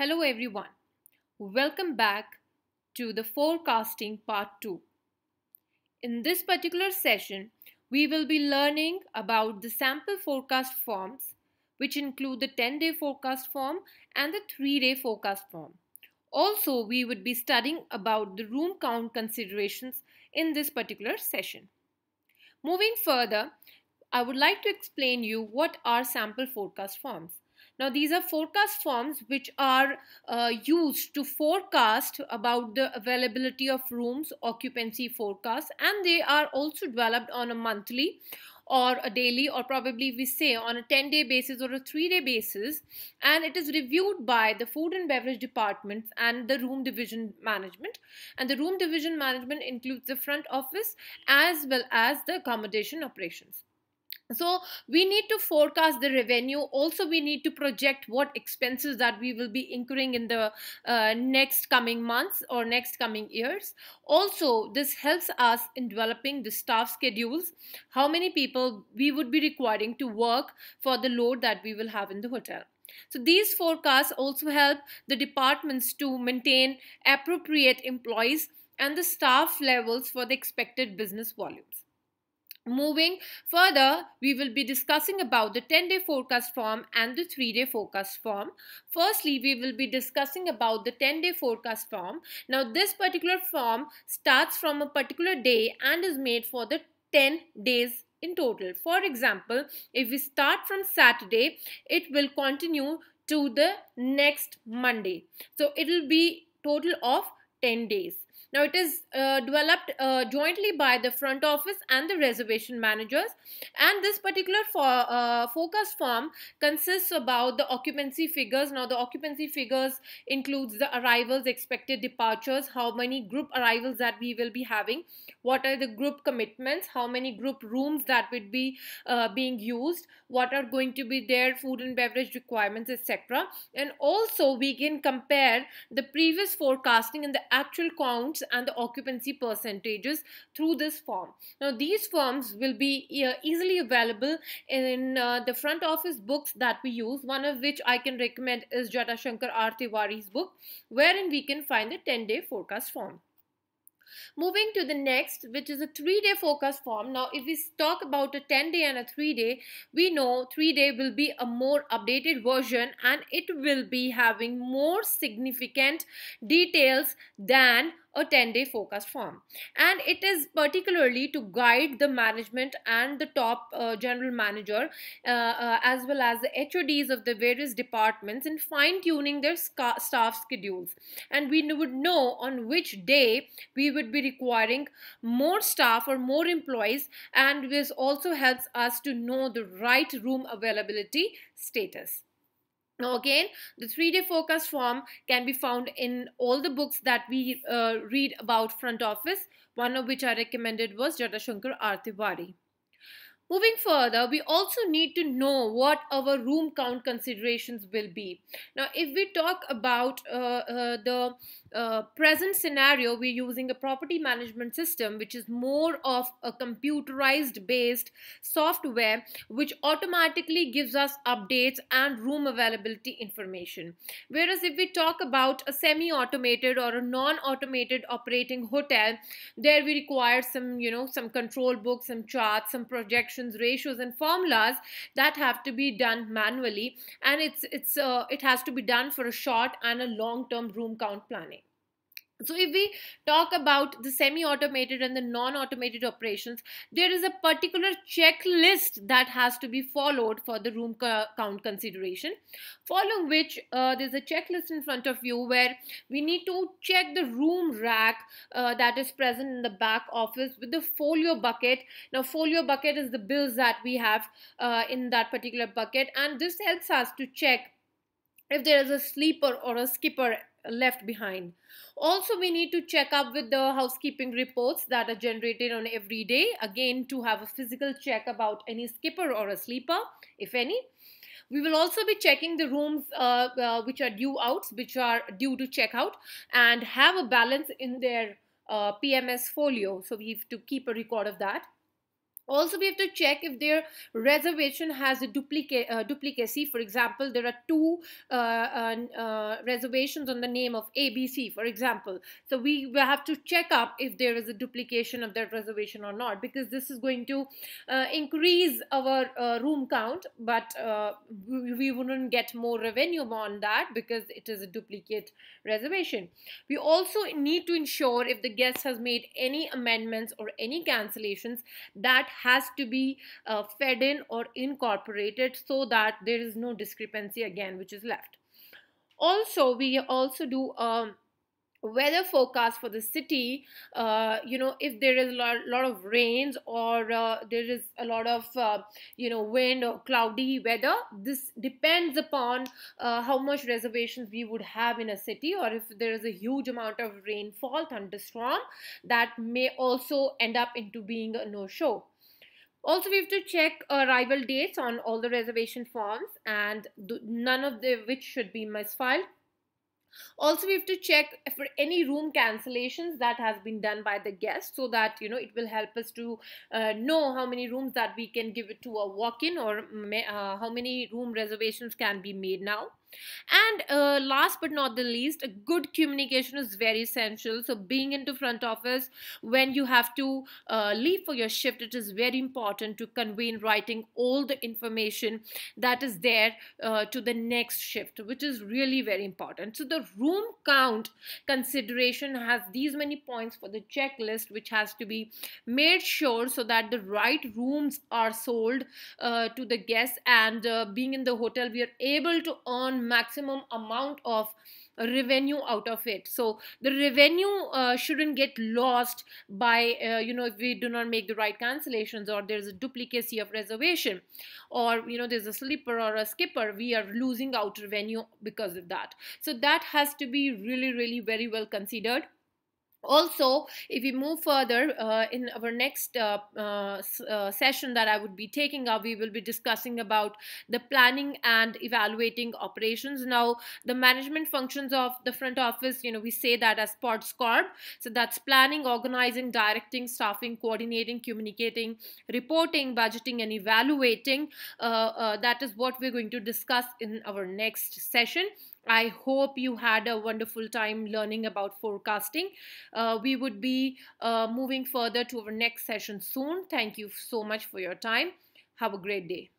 Hello everyone. Welcome back to the forecasting part 2. In this particular session, we will be learning about the sample forecast forms which include the 10-day forecast form and the 3-day forecast form. Also, we would be studying about the room count considerations in this particular session. Moving further, I would like to explain you what are sample forecast forms. Now these are forecast forms which are uh, used to forecast about the availability of rooms, occupancy forecast and they are also developed on a monthly or a daily or probably we say on a 10 day basis or a 3 day basis and it is reviewed by the food and beverage departments and the room division management and the room division management includes the front office as well as the accommodation operations so we need to forecast the revenue also we need to project what expenses that we will be incurring in the uh, next coming months or next coming years also this helps us in developing the staff schedules how many people we would be requiring to work for the load that we will have in the hotel so these forecasts also help the departments to maintain appropriate employees and the staff levels for the expected business volumes Moving further, we will be discussing about the 10-day forecast form and the 3-day forecast form. Firstly, we will be discussing about the 10-day forecast form. Now, this particular form starts from a particular day and is made for the 10 days in total. For example, if we start from Saturday, it will continue to the next Monday. So, it will be total of 10 days. Now, it is uh, developed uh, jointly by the front office and the reservation managers. And this particular for, uh, focus form consists about the occupancy figures. Now, the occupancy figures includes the arrivals, expected departures, how many group arrivals that we will be having, what are the group commitments, how many group rooms that would be uh, being used, what are going to be their food and beverage requirements, etc. And also, we can compare the previous forecasting and the actual count and the occupancy percentages through this form. Now these forms will be uh, easily available in uh, the front office books that we use, one of which I can recommend is Jata Shankar R. Tiwari's book, wherein we can find the 10-day forecast form. Moving to the next, which is a three-day forecast form. Now, if we talk about a 10-day and a three-day, we know three-day will be a more updated version and it will be having more significant details than a 10 day forecast form. And it is particularly to guide the management and the top uh, general manager uh, uh, as well as the HODs of the various departments in fine tuning their staff schedules. And we would know on which day we would be requiring more staff or more employees and this also helps us to know the right room availability status. Now again, the three-day forecast form can be found in all the books that we uh, read about front office, one of which I recommended was Jatashankar R. Moving further, we also need to know what our room count considerations will be. Now, if we talk about uh, uh, the uh, present scenario, we're using a property management system, which is more of a computerized based software, which automatically gives us updates and room availability information. Whereas if we talk about a semi-automated or a non-automated operating hotel, there we require some, you know, some control books, some charts, some projections, ratios, and formulas that have to be done manually. And it's, it's, uh, it has to be done for a short and a long-term room count planning. So if we talk about the semi-automated and the non-automated operations, there is a particular checklist that has to be followed for the room count consideration, following which uh, there's a checklist in front of you where we need to check the room rack uh, that is present in the back office with the folio bucket. Now folio bucket is the bills that we have uh, in that particular bucket and this helps us to check if there is a sleeper or a skipper left behind. Also, we need to check up with the housekeeping reports that are generated on every day, again to have a physical check about any skipper or a sleeper, if any. We will also be checking the rooms uh, uh, which are due outs, which are due to check out and have a balance in their uh, PMS folio. So we have to keep a record of that. Also, we have to check if their reservation has a duplicate, uh, duplicacy. For example, there are two uh, uh, reservations on the name of ABC, for example. So we will have to check up if there is a duplication of that reservation or not because this is going to uh, increase our uh, room count, but uh, we, we wouldn't get more revenue on that because it is a duplicate reservation. We also need to ensure if the guest has made any amendments or any cancellations that has to be uh, fed in or incorporated so that there is no discrepancy again which is left. Also, we also do um, weather forecast for the city uh, you know if there is a lot, lot of rains or uh, there is a lot of uh, you know wind or cloudy weather this depends upon uh, how much reservations we would have in a city or if there is a huge amount of rainfall thunderstorm that may also end up into being a no show also, we have to check uh, arrival dates on all the reservation forms and none of the which should be misfiled. Also, we have to check for any room cancellations that has been done by the guest so that, you know, it will help us to uh, know how many rooms that we can give it to a walk-in or uh, how many room reservations can be made now. And uh, last but not the least, a good communication is very essential. So being into front office when you have to uh, leave for your shift, it is very important to convey in writing all the information that is there uh, to the next shift, which is really very important. So the room count consideration has these many points for the checklist, which has to be made sure so that the right rooms are sold uh, to the guests and uh, being in the hotel, we are able to earn maximum amount of revenue out of it so the revenue uh, shouldn't get lost by uh, you know if we do not make the right cancellations or there's a duplicacy of reservation or you know there's a slipper or a skipper we are losing out revenue because of that so that has to be really really very well considered also if we move further uh, in our next uh, uh, uh, session that i would be taking up we will be discussing about the planning and evaluating operations now the management functions of the front office you know we say that as pods corp so that's planning organizing directing staffing coordinating communicating reporting budgeting and evaluating uh, uh, that is what we're going to discuss in our next session I hope you had a wonderful time learning about forecasting. Uh, we would be uh, moving further to our next session soon. Thank you so much for your time. Have a great day.